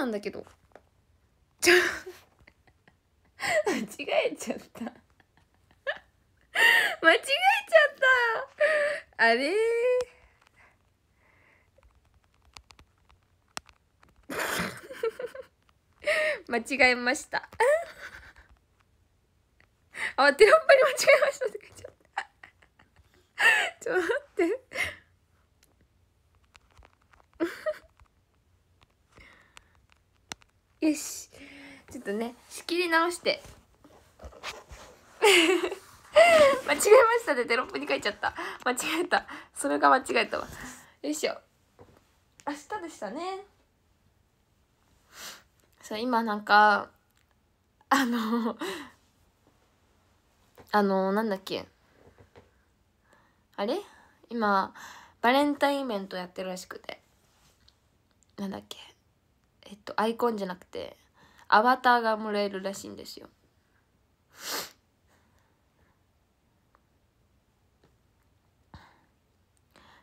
なんだけど間違えちゃった間違えちゃったあれ間違えましたあテロップに間違えましたって書いちゃったちょっと待ってよしちょっとね仕切り直して 間違えましたねテロップに書いちゃった間違えたそれが間違えたわよいしょ明日でしたねそう今なんかあのあのなんだっけあれ今バレンタインイベントやってるらしくてなんだっけえっとアイコンじゃなくてアバターがもらえるらしいんですよ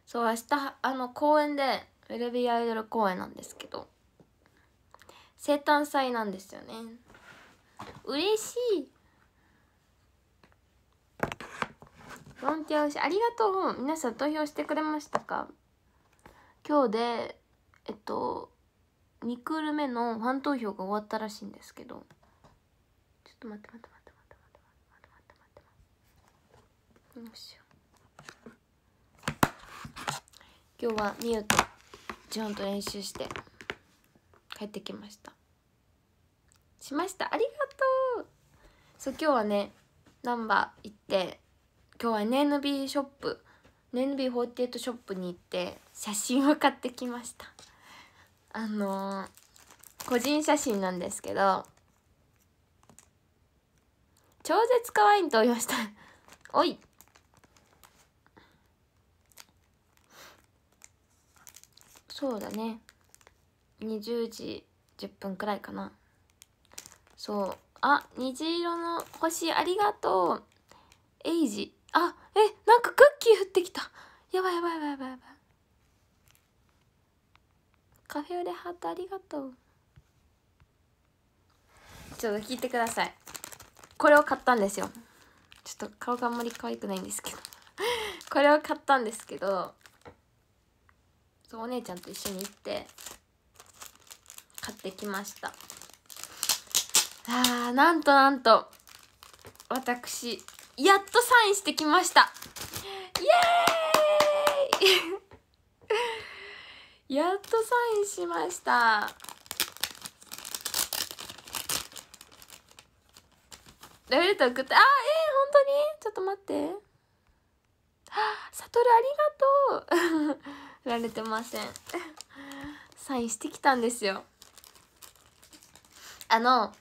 そう明日あの公園でウェルビーアイドル公演なんですけど生誕祭なんですよね嬉しいンティアありがとう皆さん投票してくれましたか今日でえっと2クール目のファン投票が終わったらしいんですけどちょっと待って待って待って待って待って待って待って待ってどうし今日はみゆとジョンと練習して帰ってきましたしましたありがとうそう今日はね難波行って今日は NNB ショップ NNB48 ショップに行って写真を買ってきましたあのー、個人写真なんですけど超絶可愛いといました おいそうだね20時10分くらいかなそうあ虹色の星ありがとうエイジあえなんかクッキー降ってきたやばいやばいやばいやばいカフェオレハートありがとうちょっと聞いてくださいこれを買ったんですよちょっと顔があんまり可愛くないんですけど これを買ったんですけどそうお姉ちゃんと一緒に行って買ってきましたあーなんとなんと私やっとサインしてきましたイエーイやっとサインしましたラベルト送ってあえー、本当にちょっと待って サトルありがとう られてません サインしてきたんですよあの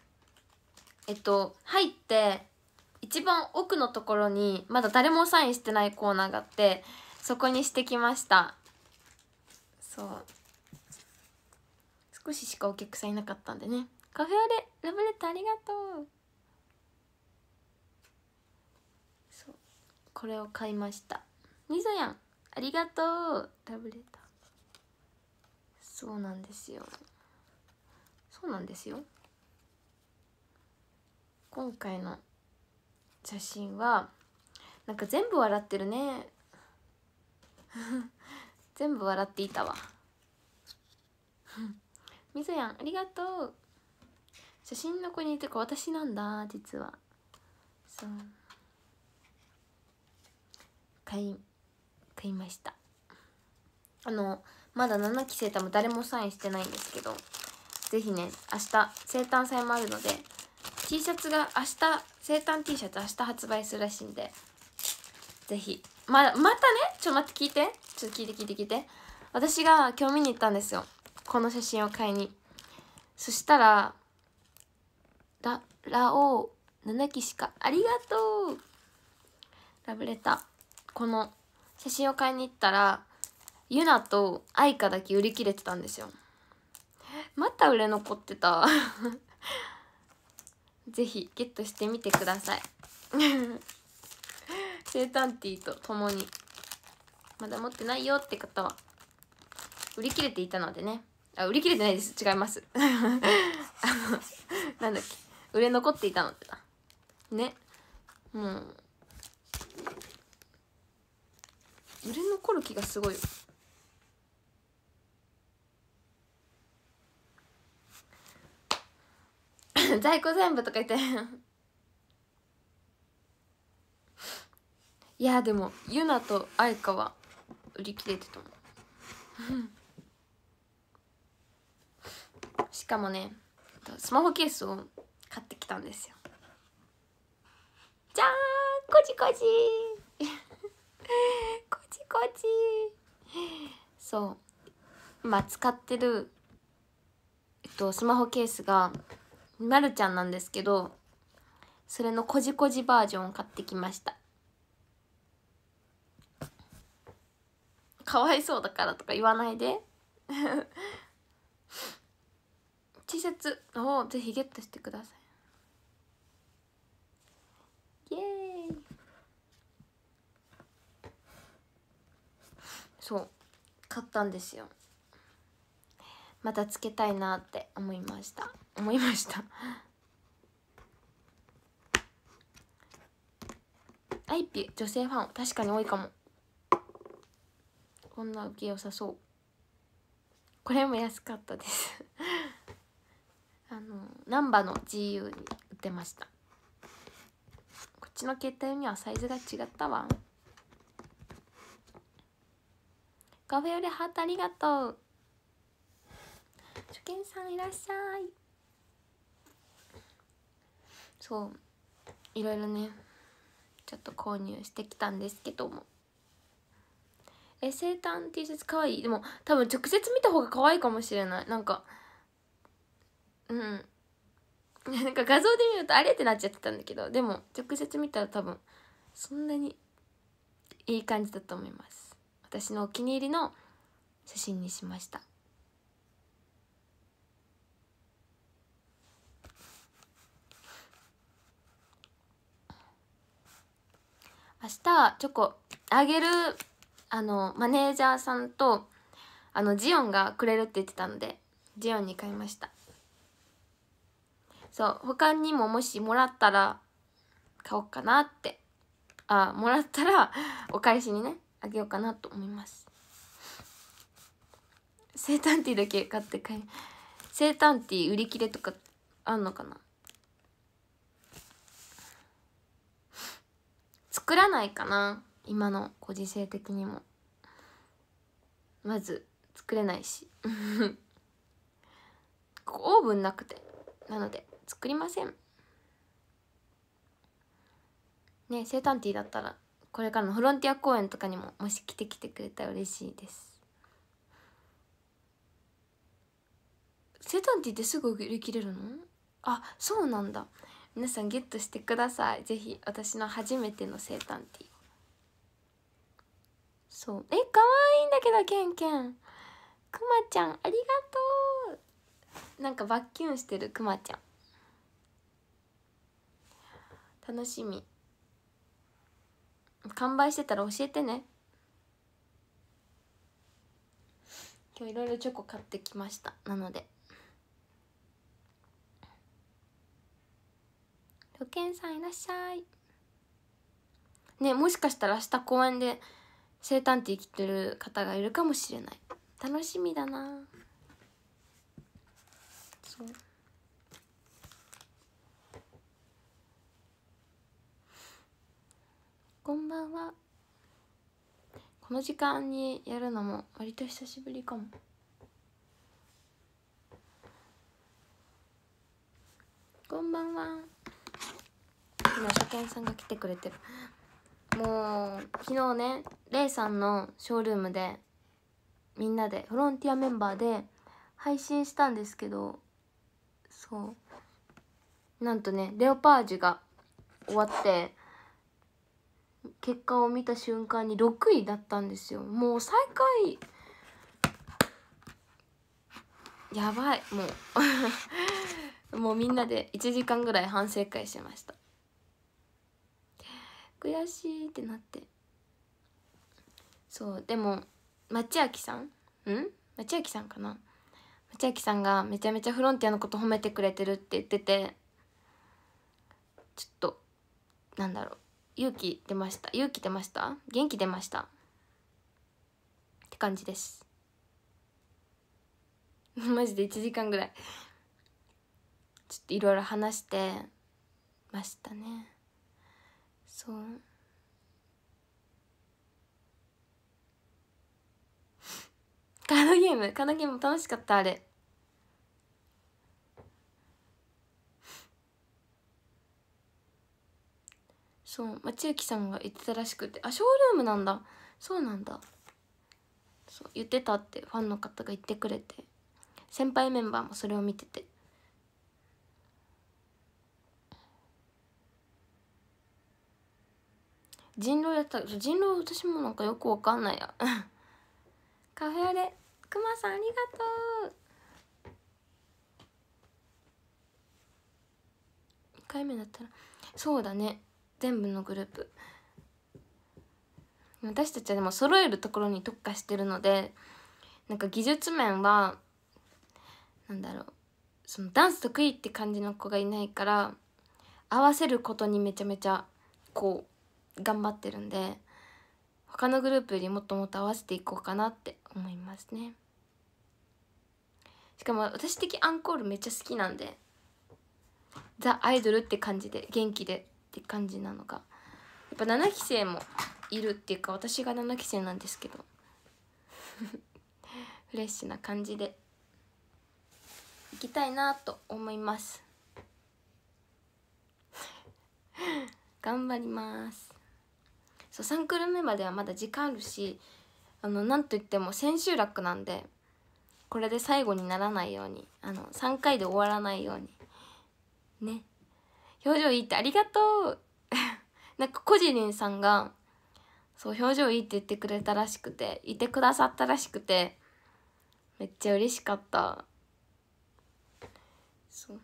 えっと入って一番奥のところにまだ誰もサインしてないコーナーがあってそこにしてきましたそう少ししかお客さんいなかったんでねカフェオレラブレターありがとうそうこれを買いましたみぞやんありがとうラブレターそうなんですよそうなんですよ今回の写真はなんか全部笑ってるね全部笑っていたわ みずやんありがとう写真の子にてか私なんだ実はそう買い買いましたあのまだ7期生誕も誰もサインしてないんですけどぜひね明日生誕祭もあるので T シャツが明日生誕 T シャツ明日発売するらしいんでぜひままたねちょっと待って聞いてちょっと聞いて聞いて聞いて私が今日見に行ったんですよこの写真を買いにそしたらララオウ7機しかありがとうラブレターこの写真を買いに行ったらユナとアイカだけ売り切れてたんですよまた売れ残ってた ぜひゲットしてみてください 生誕ティーと共にまだ持ってないよって方は売り切れていたのでねあ売り切れてないです違いますあの なんだっけ売れ残っていたのでなねもう売れ残る気がすごいよ 在庫全部とか言って いやでもゆなとあいかは売り切れてたもん しかもねスマホケースを買ってきたんですよじゃーんこじこじ こじこじそう今使ってるえっとスマホケースがまるちゃんなんですけどそれのこじこじバージョンを買ってきましたかわいそうだからとか言わないで T シャツをぜひゲットしてくださいイエーイそう買ったんですよまたつけたいなって思いました思いましたアイピュ女性ファン確かに多いかもこんな受け良さそうこれも安かったです あの難波の GU に売ってましたこっちの携帯にはサイズが違ったわカフェオレハートありがとう初見さんいらっしゃいそういろいろねちょっと購入してきたんですけどもえ生誕 T シャツかわいいでも多分直接見た方が可愛いかもしれないなんかうん なんか画像で見るとあれってなっちゃってたんだけどでも直接見たら多分そんなにいい感じだと思います私のお気に入りの写真にしました明日チョコあげるあのマネージャーさんとあのジオンがくれるって言ってたのでジオンに買いましたそう他にももしもらったら買おうかなってあもらったらお返しにねあげようかなと思います生誕ティーだけ買って買い生誕ティー売り切れとかあんのかな作らないかな今のご時世的にもまず作れないし オーブンなくてなので作りませんね生誕ティーだったらこれからのフロンティア公演とかにももし来てきてくれたら嬉しいです生誕ティーってすぐ売り切れるのあそうなんだ皆さんゲットしてくださいぜひ私の初めての生誕ティーそうえ可愛いんだけどケンケンくまちゃんありがとうなんかバッキュンしてるくまちゃん楽しみ完売してたら教えてね今日いろいろチョコ買ってきましたなのでロケンさんいらっしゃいねもしかしたら明日公園で生誕って生きてる方がいるかもしれない楽しみだなそうこんばんはこの時間にやるのも割と久しぶりかもこんばんは今初見さんが来てくれてるもう昨日ねレイさんのショールームでみんなでフロンティアメンバーで配信したんですけどそうなんとねレオパージュが終わって結果を見た瞬間に6位だったんですよもう最下位やばいもう もうみんなで1時間ぐらい反省会しました悔しいってなってそうでも町明さんん町明さんかな町明さんがめちゃめちゃフロンティアのこと褒めてくれてるって言っててちょっとなんだろう勇気出ました勇気出ました元気出ましたって感じです マジで1時間ぐらいちょっといろいろ話してましたねそう カードゲームカードゲーム楽しかったあれそう町行さんが言ってたらしくてあショールームなんだそうなんだそう言ってたってファンの方が言ってくれて先輩メンバーもそれを見てて人狼やってた人狼私もなんかよくわかんないや カフェアレくまさんありがとう2回目だったらそうだね全部のグループ私たちはでも揃えるところに特化してるのでなんか技術面はなんだろうそのダンス得意って感じの子がいないから合わせることにめちゃめちゃこう頑張ってるんで他のグループよりもっともっと合わせていこうかなって思いますねしかも私的アンコールめっちゃ好きなんでザ・アイドルって感じで元気でって感じなのがやっぱ7期生もいるっていうか私が7期生なんですけど フレッシュな感じでいきたいなと思います頑張りますそう3クル目まではまだ時間あるしあのなんといっても千秋楽なんでこれで最後にならないようにあの3回で終わらないようにね表情いいってありがとう なんかこじりんさんがそう表情いいって言ってくれたらしくていてくださったらしくてめっちゃ嬉しかったそう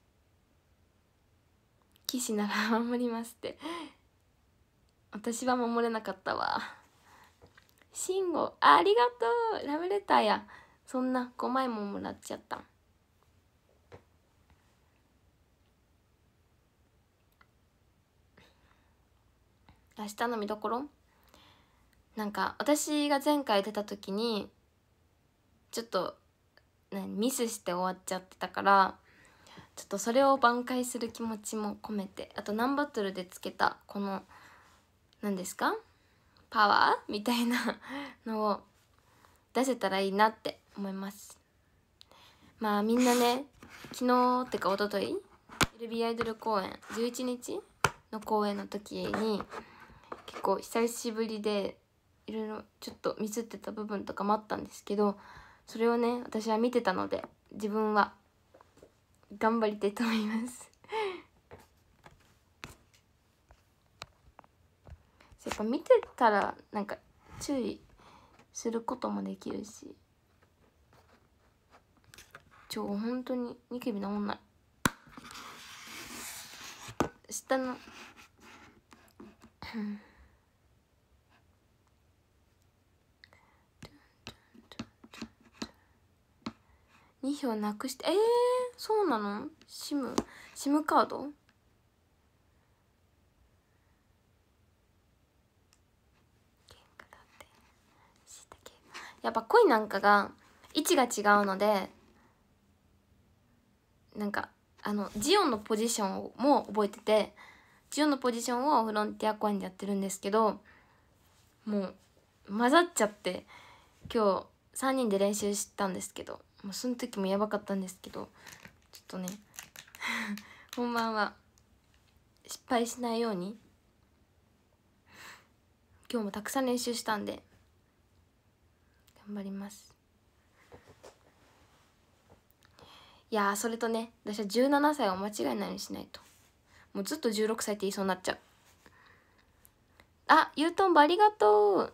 騎士なら守りますって私は守れなかったわ慎吾ありがとうラブレターやそんな5枚ももらっちゃった明日の見どころなんか私が前回出た時にちょっとミスして終わっちゃってたからちょっとそれを挽回する気持ちも込めてあと何バトルでつけたこの「何ですかパワーみたいなのを出せたらいいなって思いますまあみんなね 昨日ってか一昨日レビアイドル公演11日の公演の時に結構久しぶりでいろいろちょっとミスってた部分とかもあったんですけどそれをね私は見てたので自分は頑張りたいと思いますぱ見てたらなんか注意することもできるし超本当にニキビ治んない下の2票なくしてえー、そうなのシムシムカードやっぱ恋なんかが位置が違うのでなんかあのジオンのポジションも覚えててジオンのポジションをフロンティアコインでやってるんですけどもう混ざっちゃって今日3人で練習したんですけどもうその時もやばかったんですけどちょっとね 本番は失敗しないように今日もたくさん練習したんで頑張りますいやそれとね私は17歳は間違いないようにしないともうずっと16歳って言いそうになっちゃうあゆうとんばありがとう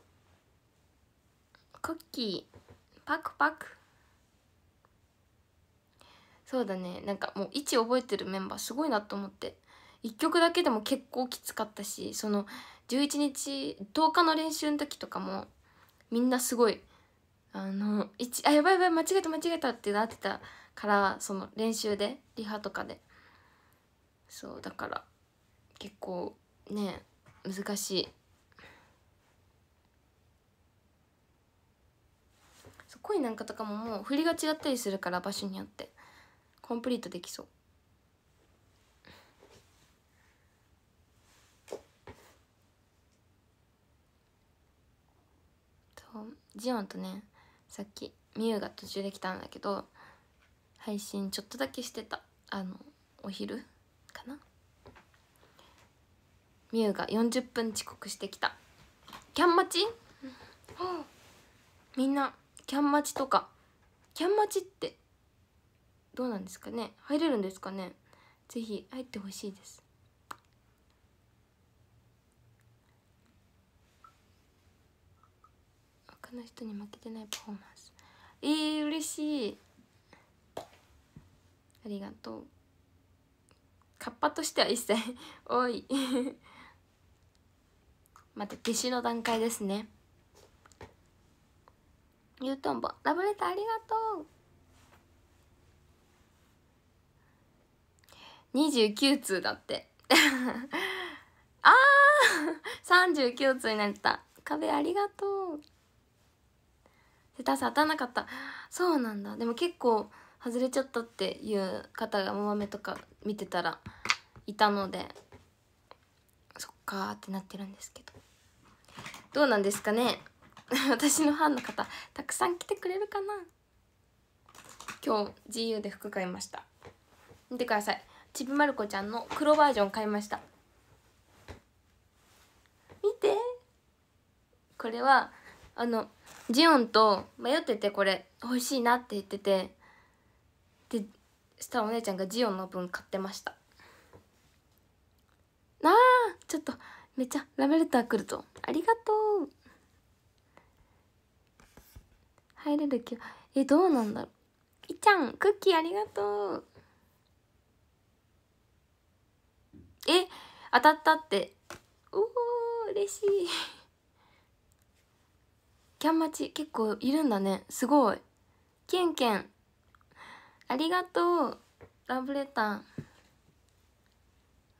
クッキーパクパクそうだねなんかもう位置覚えてるメンバーすごいなと思って1曲だけでも結構きつかったしその11日10日の練習の時とかもみんなすごいあの一あやばいやばい間違えた間違えたってなってたからその練習でリハとかでそうだから結構ね難しい恋なんかとかももう振りが違ったりするから場所によってコンプリートできそうジオンとねさっきみゆが途中で来たんだけど配信ちょっとだけしてたあのお昼かなみゆが40分遅刻してきたキャン待ちみんなキャン待ちとかキャン待ちってどうなんですかね入れるんですかねぜひ入ってほしいですの人に負けてないパフォーマンスえー、嬉しいありがとうカッパとしては一切多いまた 弟子の段階ですねゆうとんぼラブレターありがとう29通だって ああ39通になった壁ありがとう絶対ス当たんなかったそうなんだでも結構外れちゃったっていう方がもメとか見てたらいたのでそっかーってなってるんですけどどうなんですかね 私のファンの方たくさん来てくれるかな今日 GU で服買いました見てくださいちびまる子ちゃんの黒バージョン買いました見てこれはあのジオンと迷っててこれ欲しいなって言っててでしたらお姉ちゃんがジオンの分買ってましたあーちょっとめっちゃラベルター来るぞありがとう入れる気えどうなんだろういちゃんクッキーありがとうえ当たったっておお嬉しいキャン待ち結構いるんだねすごいケンケンありがとうラブレタ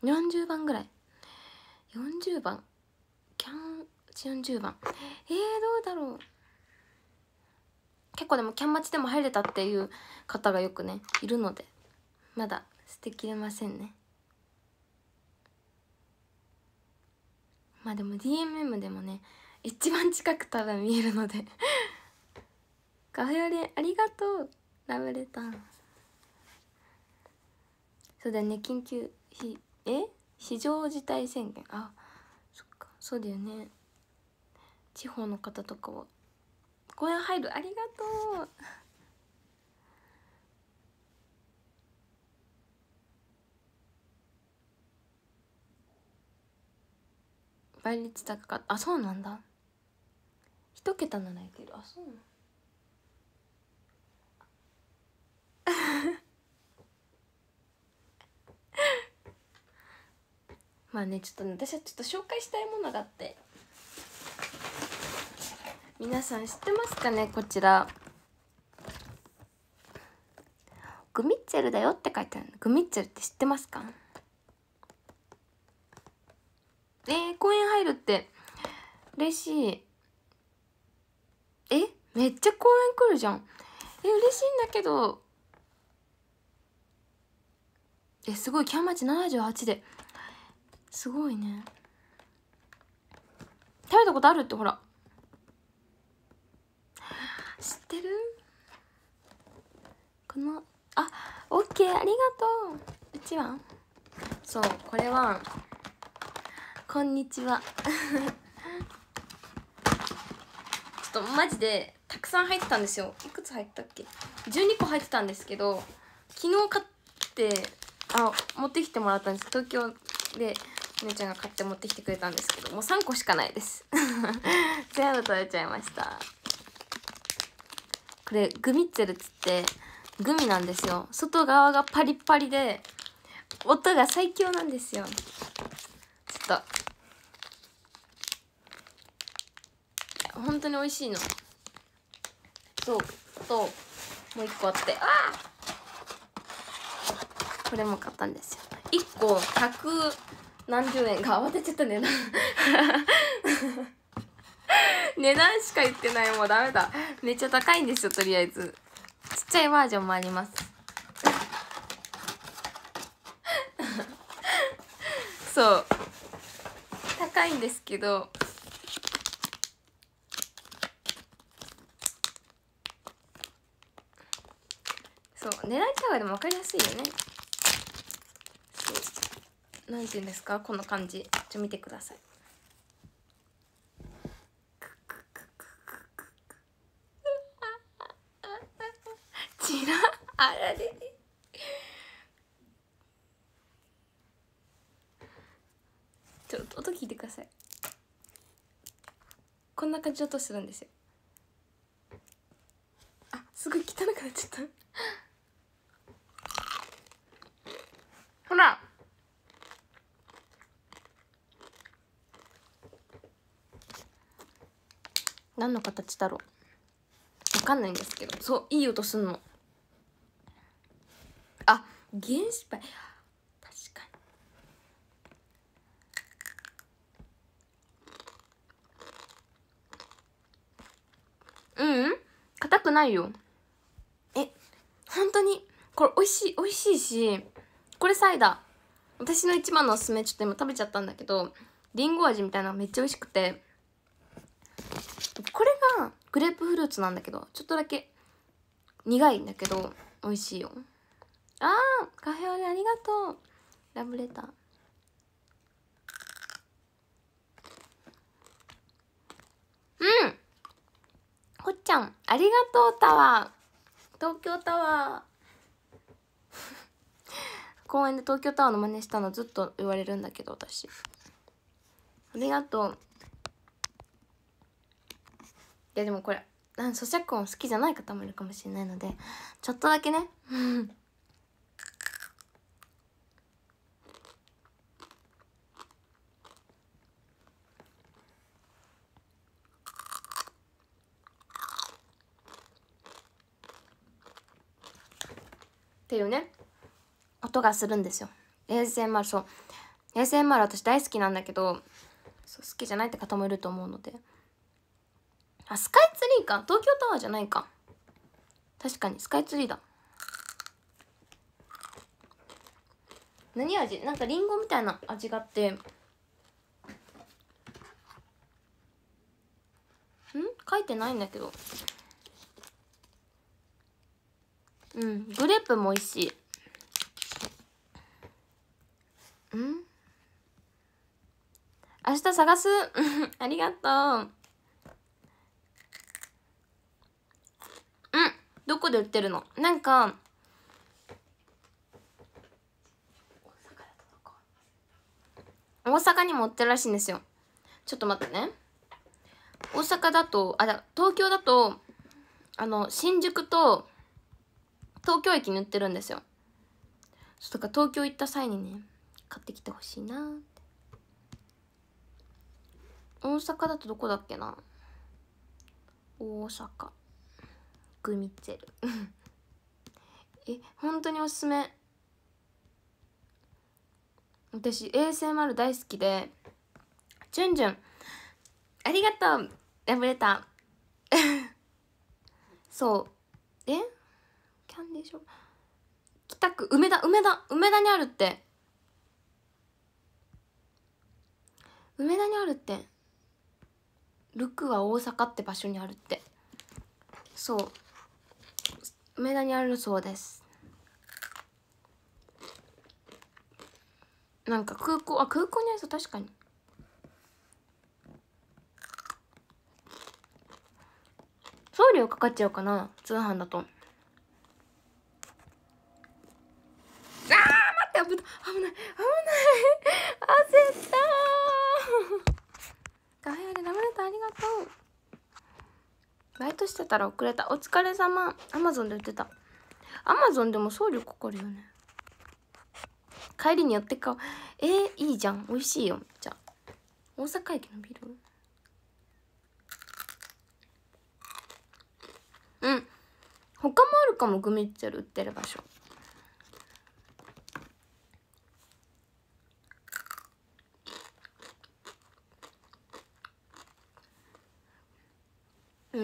ー40番ぐらい40番キャン40番えー、どうだろう結構でもキャン待ちでも入れたっていう方がよくねいるのでまだ捨てきれませんねまあでも DMM でもね一番近く多分見えるのでカフェオレありがとうラブレターそうだよね緊急ひえ非常事態宣言あそっかそうだよね地方の方とかは公園入るありがとう倍率高かったあそうなんだ一桁ならいけるあそうな まあねちょっと、ね、私はちょっと紹介したいものがあって皆さん知ってますかねこちらグミッツェルだよって書いてあるグミッツェルって知ってますかえー、公園入るって嬉しいえめっちゃ公園来るじゃんえ嬉しいんだけどえすごいキャンマチ78ですごいね食べたことあるってほら知ってるこのあオッケーありがとううちはそうこれはこんにちはとマジでたくさん入ってたんですよいくつ入ったっけ12個入ってたんですけど昨日買ってあ持ってきてもらったんです東京で姉ちゃんが買って持ってきてくれたんですけどもう3個しかないです 全部取れちゃいましたこれグミッツェルっつってグミなんですよ外側がパリパリで音が最強なんですよちょっと本当に美味しいのそうともう一個あってあこれも買ったんですよ1個100何十円か慌てちゃった値段 値段しか言ってないもうダメだめっちゃ高いんですよとりあえずちっちゃいバージョンもあります そう高いんですけどそう狙いたがでも分かりやすいよねそうなんていうんですかこの感じちょっと見てくださいちらあられれちょっと音聞いてくださいこんな感じの音するんですよあすごい汚くなっちゃったの形だろうわかんないんですけどそういい音すんのあ原子杯確かにうん、硬くないよえ本当にこれ美味しい美味しいしこれサイダー私の一番のおすすめちょっと今食べちゃったんだけどりんご味みたいなめっちゃ美味しくてグレープフルーツなんだけどちょっとだけ苦いんだけど美味しいよあーカフェオレありがとうラブレターうんほっちゃんありがとうタワー東京タワー 公園で東京タワーの真似したのずっと言われるんだけど私ありがとういやでもこれ咀嚼音好きじゃない方もいるかもしれないのでちょっとだけねっていうね音がするんですよ ASMR そう ASMR 私大好きなんだけど好きじゃないって方もいると思うので。あスカイツリーか東京タワーじゃないか確かにスカイツリーだ何味なんかりんごみたいな味があってん書いてないんだけどうんグレープも美味しいうん明日探す ありがとうこで売ってるのなんか大阪にも売ってるらしいんですよちょっと待ってね大阪だとあだ東京だとあの新宿と東京駅に売ってるんですよちょっとか東京行った際にね買ってきてほしいなって大阪だとどこだっけな大阪クミッツェル え本当におすすめ私 ASMR 大好きでじゅんじゅんありがとうラブレターそうえキャンディーショッ北区梅田梅田梅田にあるって梅田にあるってルクは大阪って場所にあるってそう梅田にあるそうですなんか空港あ空港にありそう確かに送料かかっちゃうかな通販だとったら遅れたお疲れ様アマゾンで売ってたアマゾンでも送料かかるよね帰りに寄ってかえー、いいじゃん美味しいよじゃ大阪駅のビルうん他もあるかもグミッツェル売ってる場所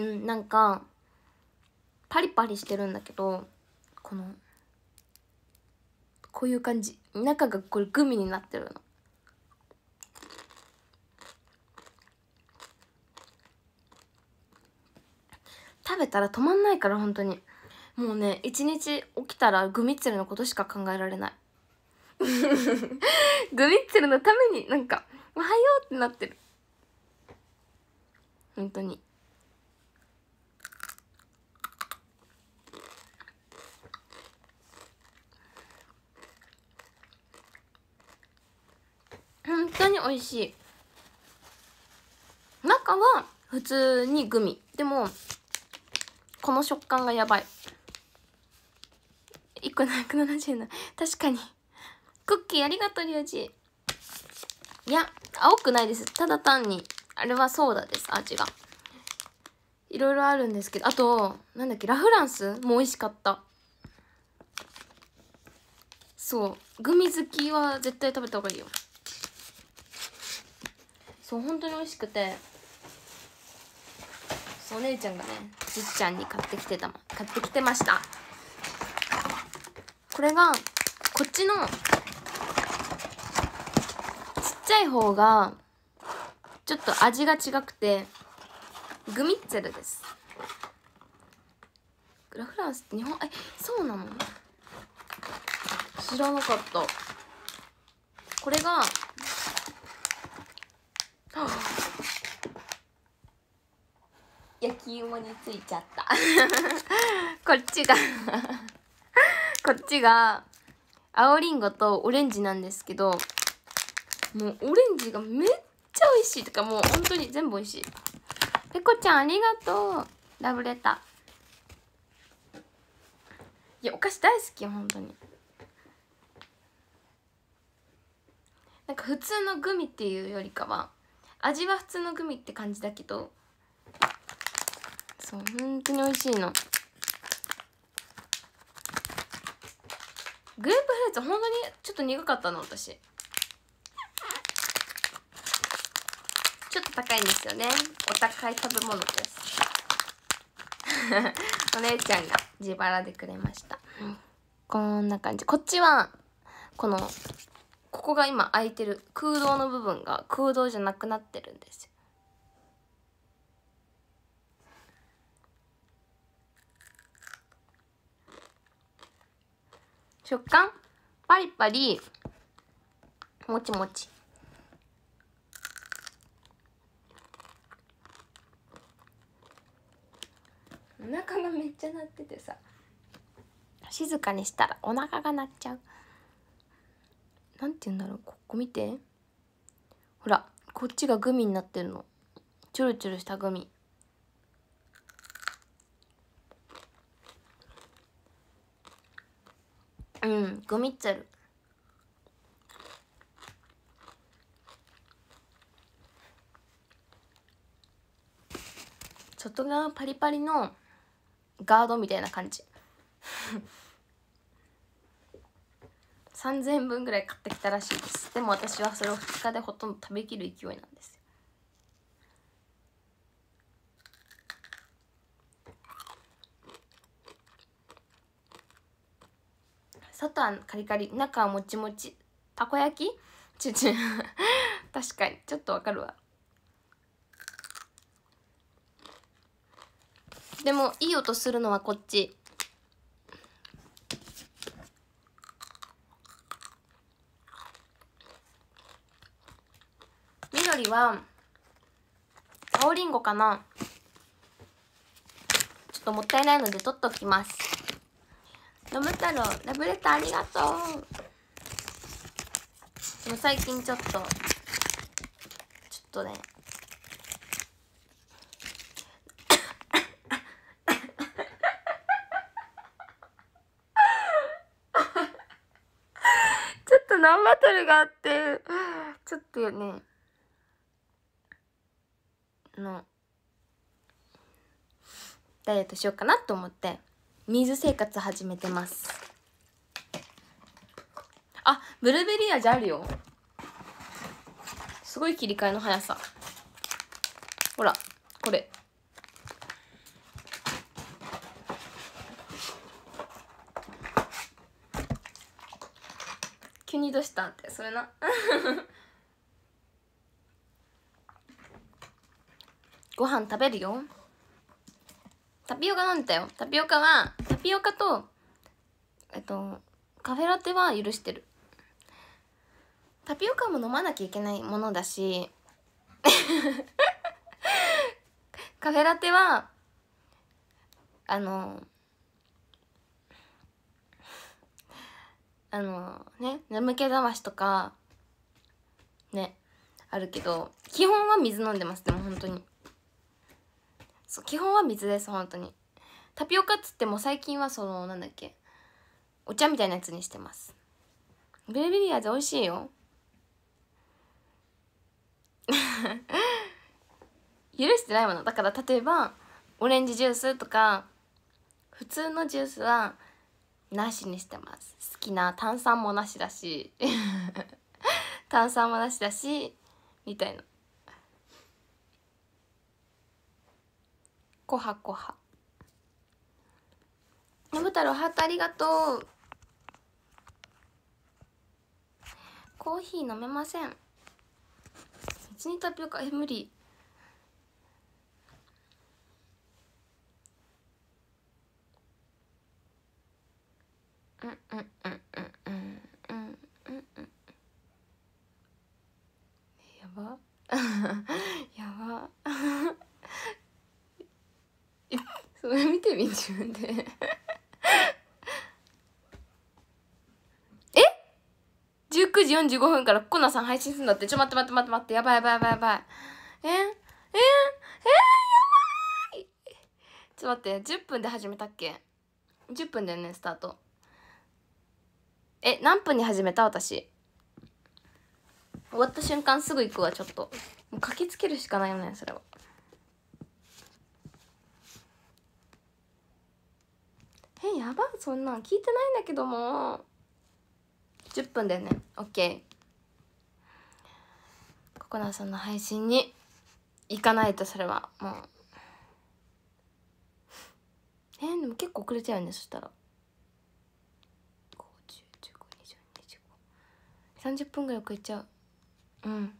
うんなんかパリパリしてるんだけどこのこういう感じ中がこれグミになってるの食べたら止まんないから本当にもうね一日起きたらグミッツェルのことしか考えられない グミッツェルのためになんか「おはよう」ってなってる本当に。当に美味しい中は普通にグミでもこの食感がやばい1個770円確かにクッキーありがとうリュウジいや青くないですただ単にあれはソーダです味がいろいろあるんですけどあとなんだっけラフランスも美味しかったそうグミ好きは絶対食べた方がいいよそう本当に美味しくてそうお姉ちゃんがねじっちゃんに買ってきてたも買ってきてましたこれがこっちのちっちゃい方がちょっと味が違くてグミッツェルですラフランスって日本えそうなの知らなかったこれが 焼き芋についちゃった こっちが こっちが青りんごとオレンジなんですけどもうオレンジがめっちゃ美味しいとかもう本当に全部美味しいペコちゃんありがとうラブレターいやお菓子大好きよ本当になんか普通のグミっていうよりかは味は普通のグミって感じだけどそう本当に美味しいのグレープフルーツ本当にちょっと苦かったの私ちょっと高いんですよねお高い食べ物です お姉ちゃんが自腹でくれました、こんな感じこっちはこのここが今空いてる空洞の部分が空洞じゃなくなってるんですよ食感パリパリもちもちお腹がめっちゃ鳴っててさ静かにしたらお腹が鳴っちゃう。んて言うんだろうここ見てほらこっちがグミになってるのチュルチュルしたグミうんグミッツェル外側パリパリのガードみたいな感じ3000分ぐらい買ってきたらしいですでも私はそれを2日でほとんど食べきる勢いなんですよ外はカリカリ中はもちもちたこ焼きちゅちゅ 確かにちょっとわかるわでもいい音するのはこっちりは青りんごかなちょっともったいないので取っときますのむ太郎ラブレターありがとうでも最近ちょっとちょっとねちょっと何バトルがあってちょっとねのダイエットしようかなと思って水生活始めてますあブルーベリー味あるよすごい切り替えの速さほらこれ急にどうしたってそれな ご飯食べるよタピオカ飲んたよタピオカはタピオカとえっとカフェラテは許してるタピオカも飲まなきゃいけないものだし カフェラテはあのあのね眠気覚ましとかねあるけど基本は水飲んでますでも本当にそう基本は水です本当にタピオカっつっても最近はそのなんだっけお茶みたいなやつにしてますベルベリー味美味しいよ 許してないものだから例えばオレンジジュースとか普通のジュースはなしにしてます好きな炭酸もなしだし 炭酸もなしだしみたいなこはこはのぶ太郎ハートありがとうコーヒー飲めません別にタピオカえ無理うんうんうんうんうんうんうんやばに自分で え19時45分からコナさん配信するんだってちょ待って待って待って待ってやばいやばいやばいやばいえええー、えー、やばいちょっと待って10分で始めたっけ10分だよねスタートえ何分に始めた私終わった瞬間すぐ行くわちょっともう駆けつけるしかないよねそれはえやばいそんなん聞いてないんだけども10分だよね OK ココナさんの配信に行かないとそれはもうえー、でも結構遅れちゃうよねそしたら30分ぐらい遅れちゃううん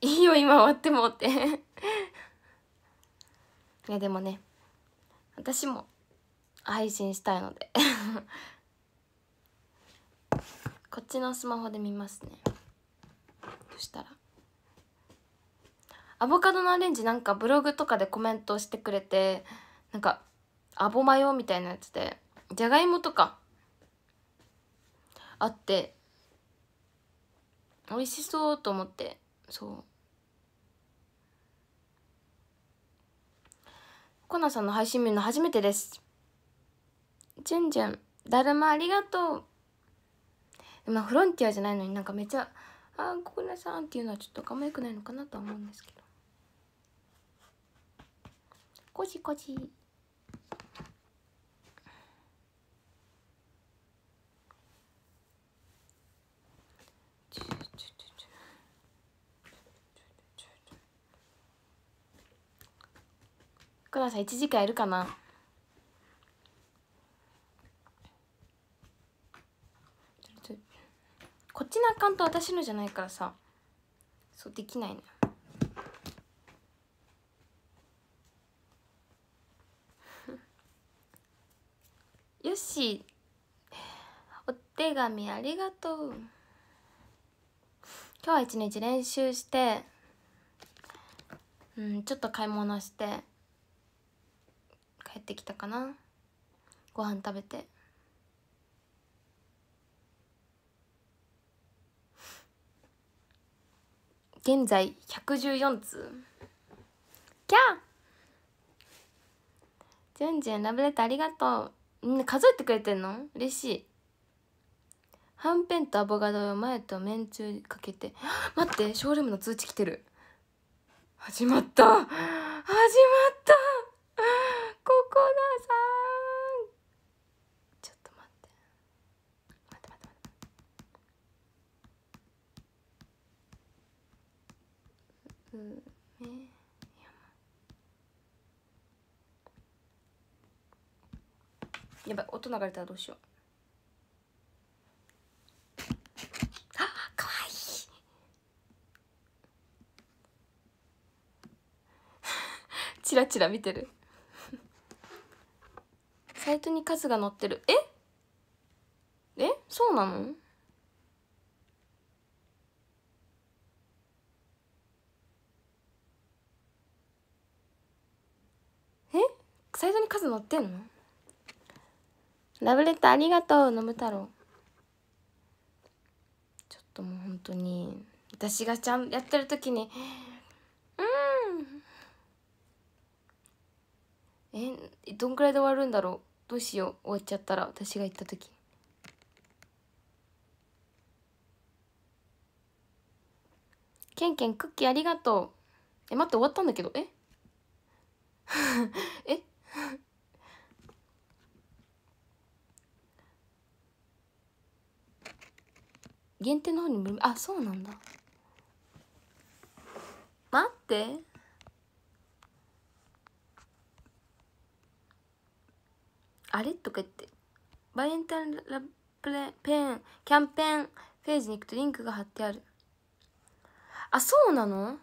いいよ今終わってもって いやでもね私も配信したいので こっちのスマホで見ますねそしたらアボカドのアレンジなんかブログとかでコメントしてくれてなんかアボマヨみたいなやつでじゃがいもとかあって美味しそうと思ってそうコナさんの配信見るの初めてですジュンジュンだるまありがとう今フロンティアじゃないのになんかめっちゃあーコナさんっていうのはちょっとかんまよくないのかなと思うんですけどこじこじ福田さん1時間いるかなこっちのアカウント私のじゃないからさそうできないね、よしお手紙ありがとう今日は一日練習してうんちょっと買い物してってきたかなご飯食べて現在114通キャーじュんじュんラブレターありがとうみんな数えてくれてんの嬉しいはんぺんとアボカドを前とめんつゆかけて待ってショールームの通知来てる始まった始まったココナさんちょっと待って待って待って待ってやばい音流れたらどうしようあいチラチラ見てるサイトに数が載ってるええそうなのえサイトに数載ってんのラブレターありがとうのぶ太郎ちょっともう本当に私がちゃんやってる時にうんえどんくらいで終わるんだろうどうしよう終わっちゃったら私が行った時ケンケンクッキーありがとうえ待って終わったんだけどえ え限定の方にあそうなんだ待ってあれとか言ってバレンタインラプレペンキャンペーンページに行くとリンクが貼ってあるあそうなの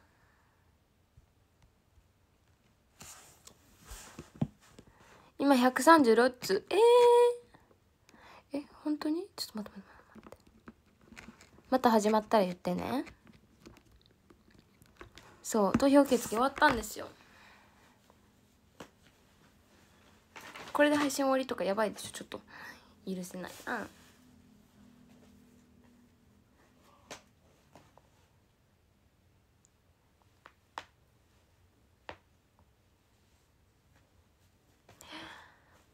今136通えー、え本当にちょっと待って待って待ってまた始まったら言ってねそう投票受付終わったんですよこれで配信終わりとかやばいでしょちょっと許せないうん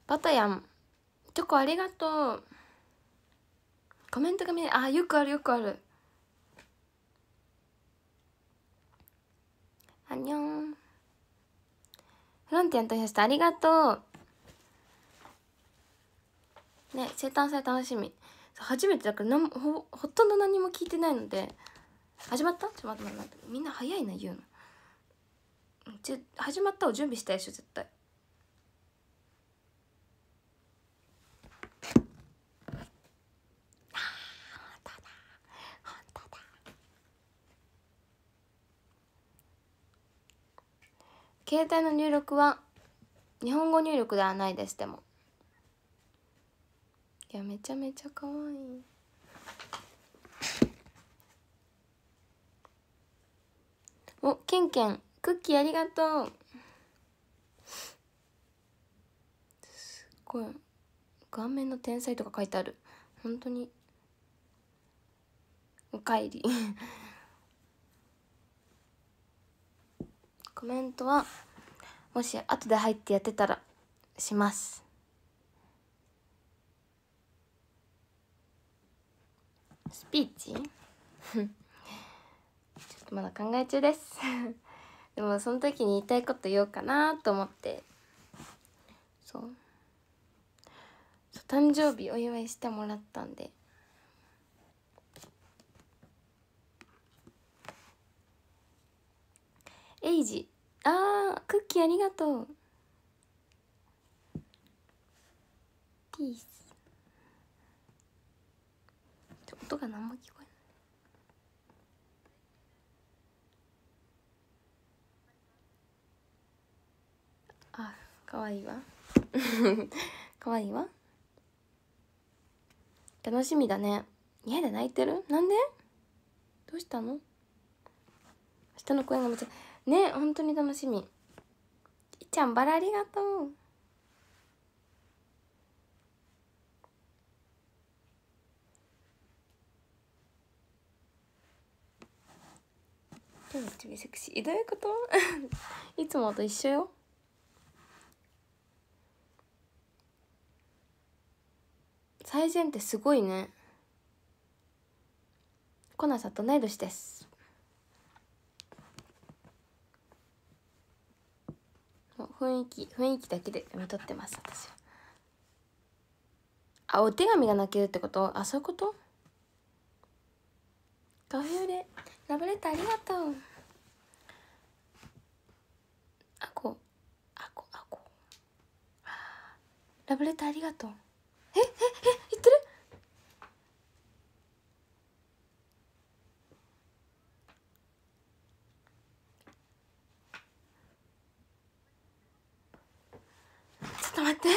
バタヤンチョコありがとうコメントが見えあよくあるよくあるあにょんフロンティアの投票してありがとうね生誕祭楽しみ初めてだからほほとんど何も聞いてないので始まったちょっと待って待ってみんな早いな言うのち始まったを準備したいでしょ絶対携帯の入力は日本語入力ではないですでもいやめちゃめちゃ可愛いおけんけんクッキーありがとうすっごい顔面の天才とか書いてある本当におかえりコメントはもし後で入ってやってたらしますスピーチちょっとまだ考え中ですでもその時に言いたいこと言おうかなと思ってそう誕生日お祝いしてもらったんでエイジあークッキーありがとうピース音が何も聞こえないあ可愛いわ 可愛いわ楽しみだね家で泣いてるなんでどうしたの明日の声がめっちゃね本当に楽しみいっちゃんバラありがとう Don't セクシーえどういうこといつもと一緒よ最善ってすごいねコナんと同い年です雰囲気雰囲気だけで読み取ってます私はあお手紙が泣けるってことあそういうことカフェオレラブレターありがとうあこあこあこラブレターありがとうえええ言ってるちょっと待って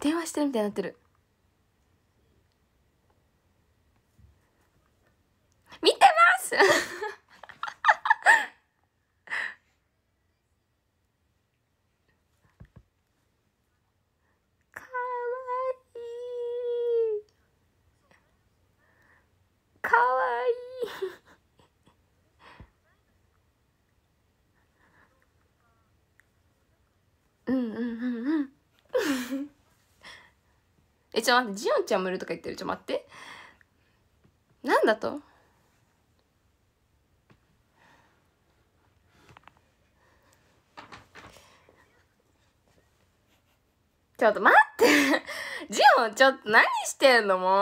電話してるみたいになってる かわいいかわいいうんうんうんうんえちょっと待ってジオンちゃんもいるとか言ってるちょっと待ってなんだとちょっと待って ジオン、ちょっと何してんのもう。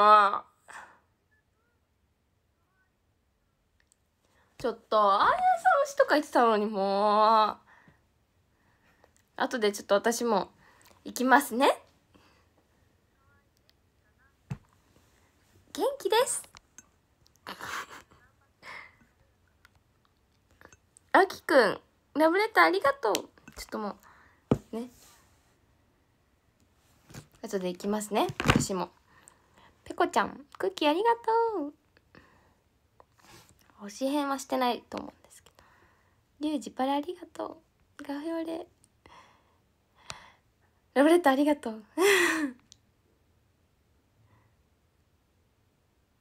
ちょっと、ああいう推しとか言ってたのにもう。後でちょっと私も行きますね。元気です。あきくん、ラブレターありがとう。ちょっともう。後でいきますね私もペコちゃんクッキーありがとう星編はしてないと思うんですけどリュウジパラありがとうガフヨレラブレットありがとう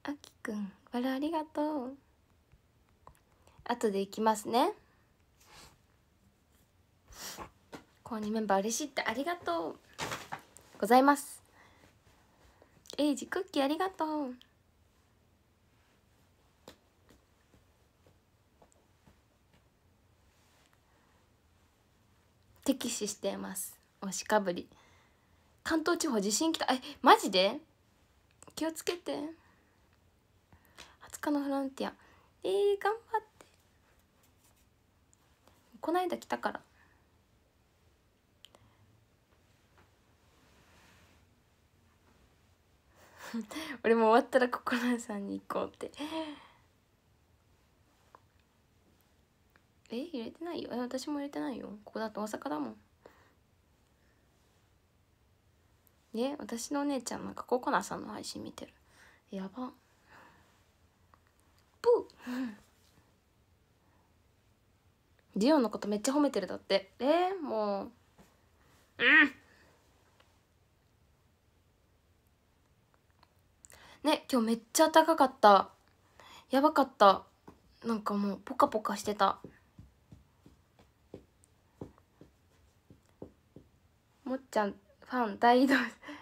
あきくんバラありがとう 後でいきますねーニメンバー嬉しいってありがとうございますエイジクッキーありがとう敵視しています推しかぶり関東地方地震きたえマジで気をつけて20日のフロンティアえー、頑張ってこないだ来たから 俺も終わったらココナさんに行こうってえ入れてないよえ私も入れてないよここだと大阪だもんえ私のお姉ちゃんなんかココナさんの配信見てるやばプージオンのことめっちゃ褒めてるだってえー、もううんね今日めっちゃ暖かかったやばかったなんかもうポカポカしてたもっちゃんファン大移動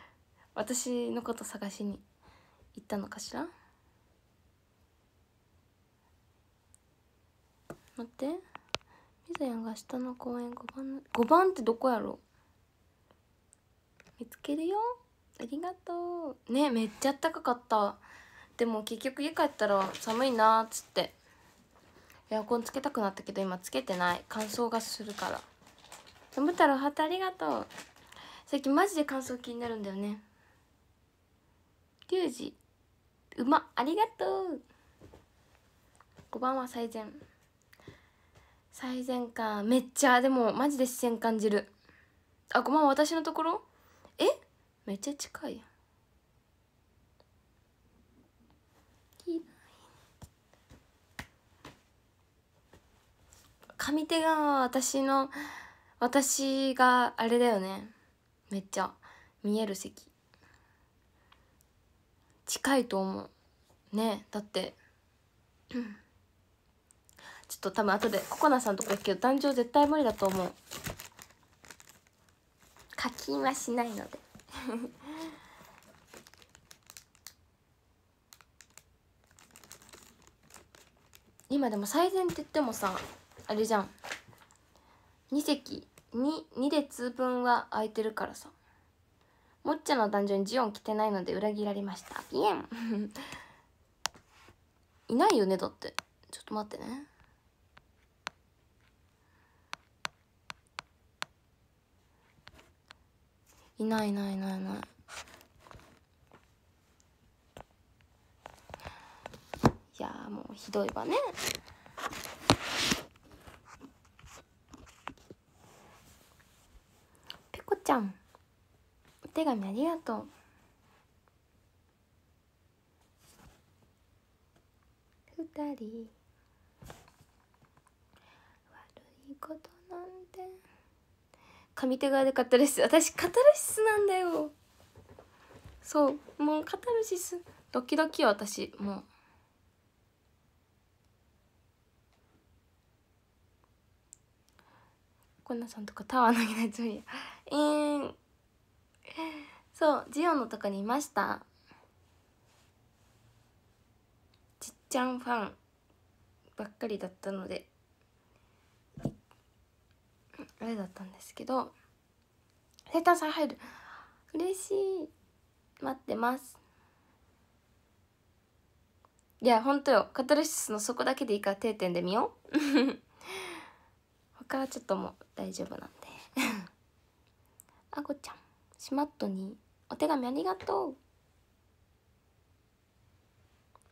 私のこと探しに行ったのかしら待ってみずやんが下の公園5番5番ってどこやろ見つけるよありがとうねめっちゃあったかかったでも結局家帰ったら寒いなーっつってエアコンつけたくなったけど今つけてない乾燥がするからとも太郎ハートありがとう最近マジで乾燥気になるんだよねリ二うまありがとう5番は最善最善かめっちゃでもマジで視線感じるあ5番私のところえめっちゃ近いやん上手が私の私があれだよねめっちゃ見える席近いと思うねだってちょっと多分後でココナさんとか行くけど壇上絶対無理だと思う課金はしないので今でも最善って言ってもさあれじゃん2席 2, 2列分は空いてるからさもっちゃの誕生にジオン着てないので裏切られましたピエンいないよねだってちょっと待ってねいないいないいないいないいやもうひどいわねぺこちゃんお手紙ありがとう二人悪いことなんて上手側でカタルシス私カタルシスなんだよそうもうカタルシスドキドキよ私もうこんなさんとかタワー投げないつもりえー、そうジオのとこにいましたちっちゃんファンばっかりだったのであれだったんですけど生誕祭入る嬉しい待ってますいやほんとよカタルシスの底だけでいいから定点で見よう 他はちょっともう大丈夫なんで あこちゃんしまっとにお手紙ありがとう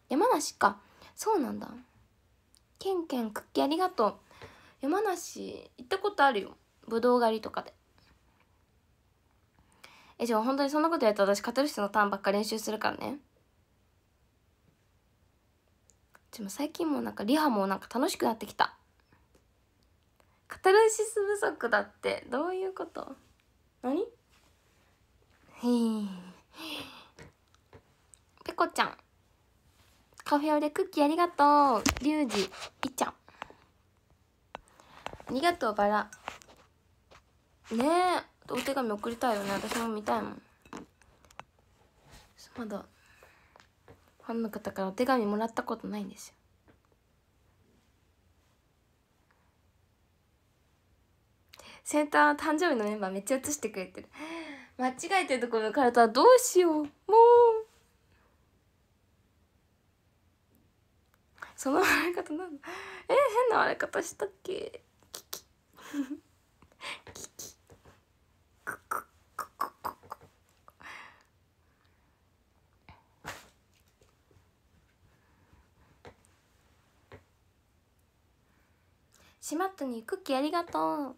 山梨かそうなんだけんけんクッキーありがとう山梨行ったことあるよぶどう狩りとかでえじゃあ本当にそんなことやったら私カトルシスのターンばっか練習するからねでも最近もうなんかリハもなんか楽しくなってきたカタルシス不足だってどういうこと何へえペコちゃんカフェオレクッキーありがとうリュウジいっちゃんありがとうバラねえお手紙送りたいよね私も見たいもんまだファンの方からお手紙もらったことないんですよセンター誕生日のメンバーめっちゃ写してくれてる間違えてるところのからどうしようもうその笑い方なんだえ変な笑い方したっけキキククククククシマットにクッキーありがとう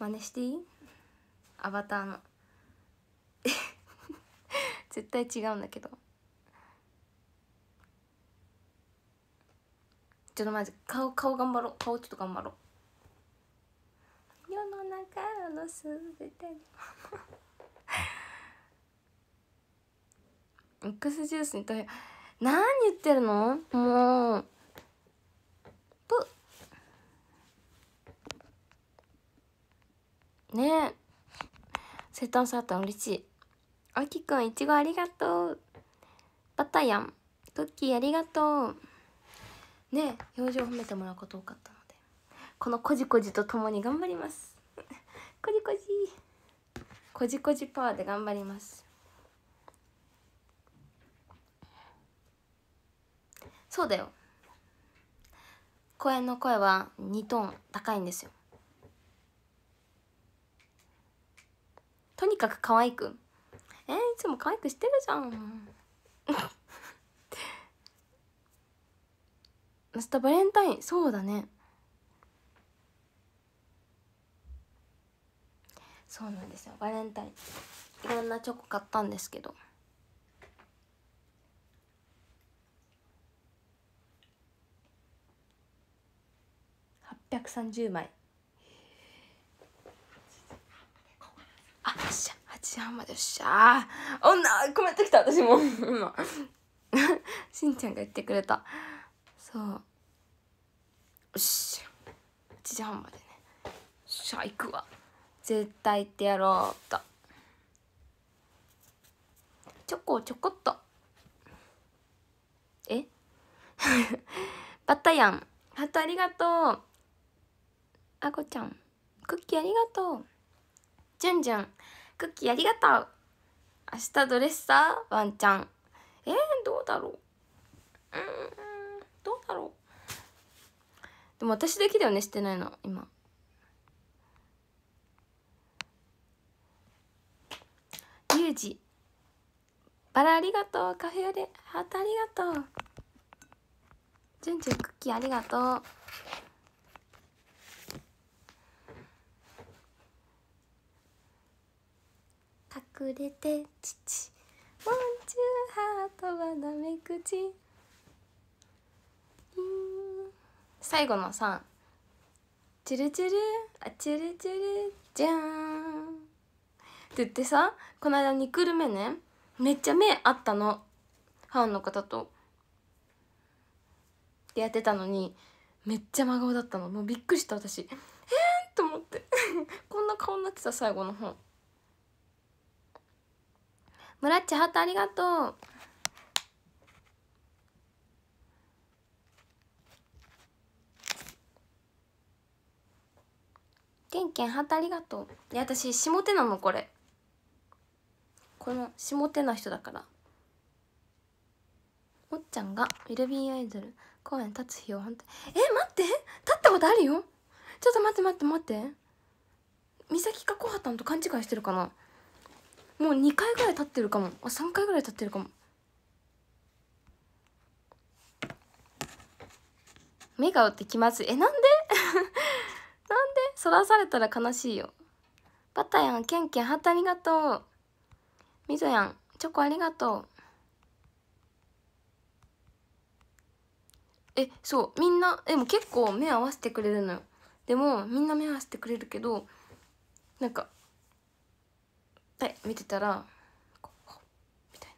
真似していいアバターの 絶対違うんだけどちょっとまず顔顔頑張ろう顔ちょっと頑張ろう世の中のすべてのミックスジュースに大変何言ってるのもうぷねえ生誕サータン嬉しいあきくんいちごありがとうバタヤンクッキーありがとうねえ表情褒めてもらうこと多かったこのこじこじと共に頑張りますこじこじこじこじパワーで頑張りますそうだよ公園の声は2トーン高いんですよとにかく可愛くえー、いつも可愛くしてるじゃんマ スターバレンタインそうだねそうなんですよバレンタインいろんなチョコ買ったんですけど830枚あよっしゃ8時半までよっしゃー女コメント来た私も今しんちゃんが言ってくれたそうよっしゃ8時半までねよっしゃ行くわ絶対行ってやろうとチョコちょこっとえ バタヤンハートありがとうあこちゃんクッキーありがとうじゅんじゅんクッキーありがとう明日ドレッサーワンちゃんえー、どうだろううんどうだろうでも私だけだよねしてないの今ゆじバラありがとうカフェオレハートありがとうじゅんじゅんクッキーありがとう隠れて父もんちゅうハートはなめくち最後の3ちュルちュルあチュルチュルじゃん言ってさこの間2クルメねめっちゃ目合ったのファンの方と。ってやってたのにめっちゃ真顔だったのもうびっくりした私えー、と思って こんな顔になってた最後の本村っちハートありがとうけんけんハートありがとういや私下手なのこれこの下手な人だからおっちゃんがウィルビーアイドル公演立つ日を反対え待って立ったことあるよちょっと待って待って待って美咲かこはたんと勘違いしてるかなもう2回ぐらい立ってるかもあ3回ぐらい立ってるかも目がうってきますえなんで なんでそらされたら悲しいよバタヤンケンケンハタありがとうみぞやんチョコありがとうえそうみんなでも結構目合わせてくれるのよでもみんな目合わせてくれるけどなんかはい見てたらみた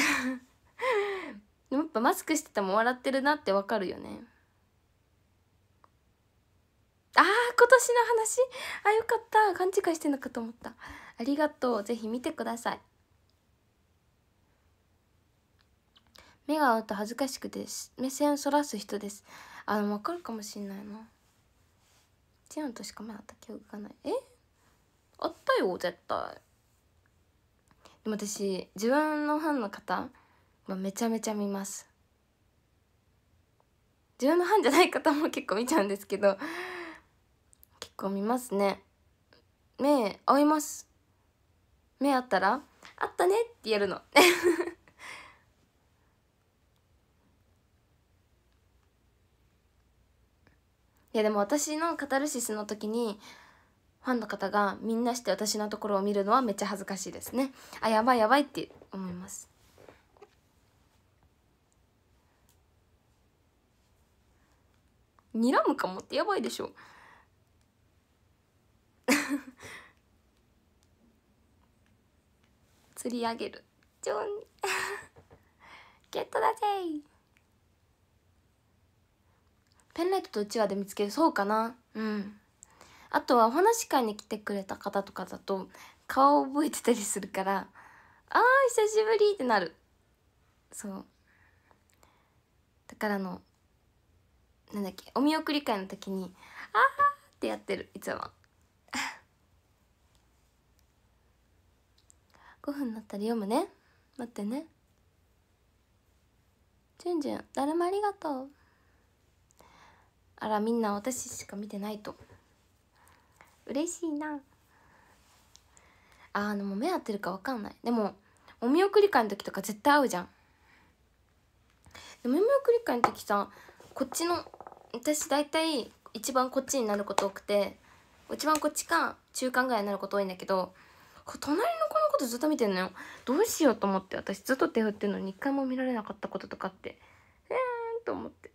いな でもやっぱマスクしてても笑ってるなってわかるよねああ今年の話あよかった勘違いしてのかと思ったありがとうぜひ見てください目が合うと恥ずかしくて目線そらす人ですあの分かるかもしんないなチェンとしか目だった記憶がないえあったよ絶対でも私自分のファンの方、まあ、めちゃめちゃ見ます自分のファンじゃない方も結構見ちゃうんですけど結構見ますね目合います目あったら「あったね」ってやるの いやでも私のカタルシスの時にファンの方がみんなして私のところを見るのはめっちゃ恥ずかしいですねあやばいやばいって思います睨むかもってやばいでしょ釣り上げるジョンゲットだぜペンライトとうちわで見つけそうかなうんあとはお話し会に来てくれた方とかだと顔を覚えてたりするからああ久しぶりってなるそうだからのなんだっけお見送り会の時に「ああってやってるいつも。5分になったら読むね待ってねじゅんじゅんだるまありがとうあらみんな私しか見てないと嬉しいなあのもう目合ってるか分かんないでもお見送り会の時とか絶対会うじゃんでもお見送り会の時さこっちの私大体一番こっちになること多くて一番こっちか中間ぐらいになること多いんだけど隣の子ずっと見てんのよどうしようと思って私ずっと手振ってんのに一回も見られなかったこととかってえーんと思って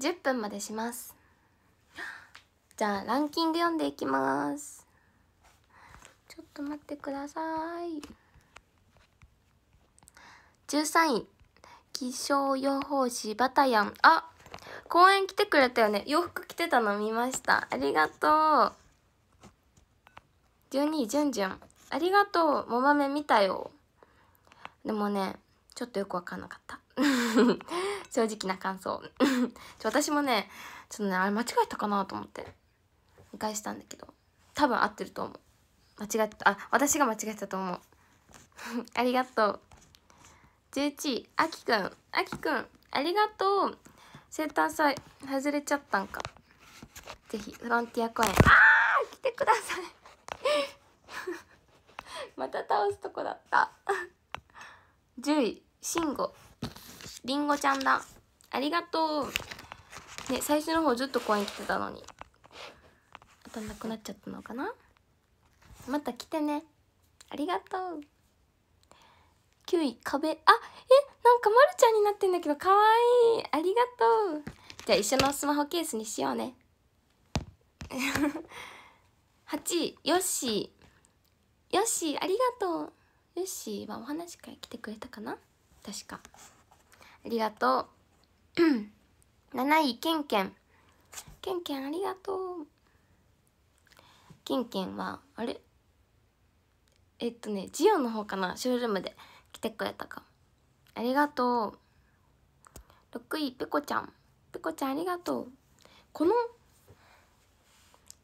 10 分までしますじゃあランキング読んでいきますちょっと待ってください13位気象予報士バタヤンあ公園来てくれたよね洋服着てたの見ましたありがとう12位じゅんじゅんありがとうもまめ見たよでもねちょっとよくわかんなかった 正直な感想 ちょ私もねちょっとねあれ間違えたかなと思って見返したんだけど多分合ってると思う間違ってたあ私が間違えたと思う ありがとう11位あきくんあきくんありがとう生誕祭外れちゃったんかぜひフロンティア公園あー 来てください また倒すとこだった10位しんごりんごちゃんだありがとうね最初の方ずっと公園来てたのに当たんなくなっちゃったのかなまた来てねありがとう9位壁あえなんかまるちゃんになってんだけどかわいいありがとうじゃあ一緒のスマホケースにしようね8位 ヨッシーヨッシーありがとうヨッシーはお話会来てくれたかな確かありがとう7 位ケンケンケンケンありがとうケンケンはあれえっとねジオの方かなショールームで来てくれたかありがとう6位ペコちゃんペコちゃんありがとうこの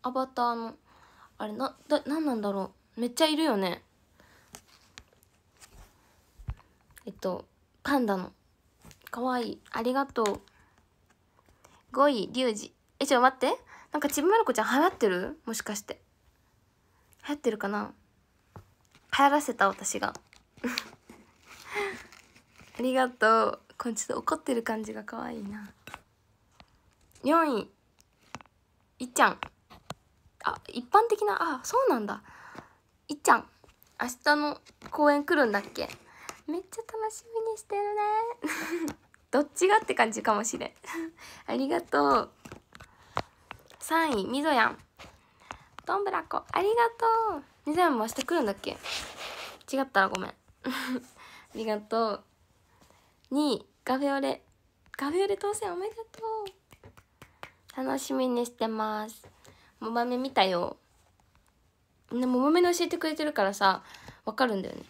アバターのあれなだ何なんだろうめっちゃいるよねえっとパンダのかわいいありがとう5位リュウジえちょ待ってなんかちむまる子ちゃん流行ってるもしかして流行ってるかな流行らせた私が ありがとうこれちょっと怒ってる感じが可愛いな4位いっちゃんあ一般的なあそうなんだいっちゃん明日の公演来るんだっけめっちゃ楽しみにしてるね どっちがって感じかもしれんありがとう3位みぞやんどんぶらこありがとうみぞやんも明日来るんだっけ違ったらごめん ありがとう2位カフェオレカフェオレ当選おめでとう楽しみにしてますもばめ見たよみんなもばめの教えてくれてるからさわかるんだよね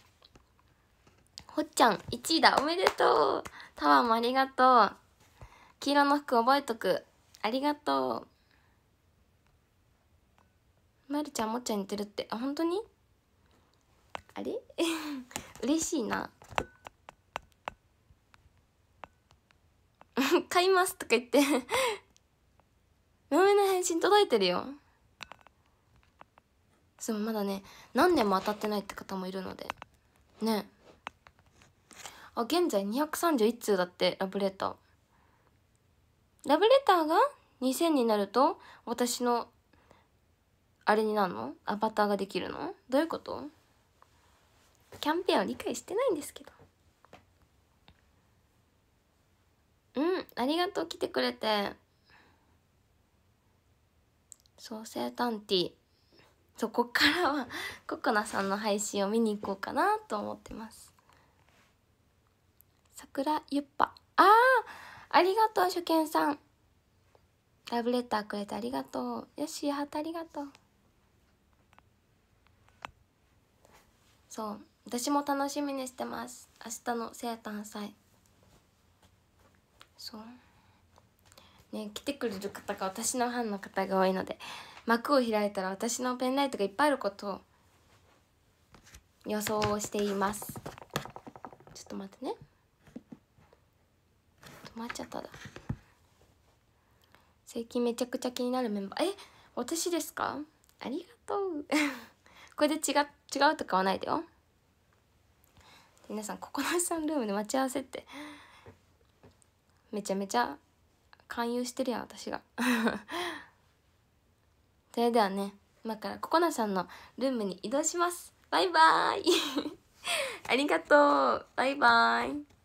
ほっちゃん1位だおめでとうタワーもありがとう黄色の服覚えとくありがとうまるちゃんもっちゃん似てるってあ本当にあれ 嬉しいな 買いますとか言って嫁の返信届いてるよそうまだね何年も当たってないって方もいるのでねあ現在231通だってラブレターラブレターが2000になると私のあれになるのアバターができるのどういうことキャンペーンを理解してないんですけどうんありがとう来てくれてそう生誕ティそこからは ココナさんの配信を見に行こうかなと思ってます桜ゆっぱああありがとう初見さんラブレターくれてありがとうよしやはトありがとうそう私も楽しみにしてます明日の生誕祭そうね、来てくれる方が私のファンの方が多いので幕を開いたら私のペンライトがいっぱいあることを予想していますちょっと待ってね止まっちゃっただ最近めちゃくちゃ気になるメンバーえ私ですかありがとう これで違違うとかはないでよ皆さんここのさんルームで待ち合わせってめちゃめちゃ勧誘してるやん私が それではね今からココナさんのルームに移動しますバイバーイ ありがとうバイバーイ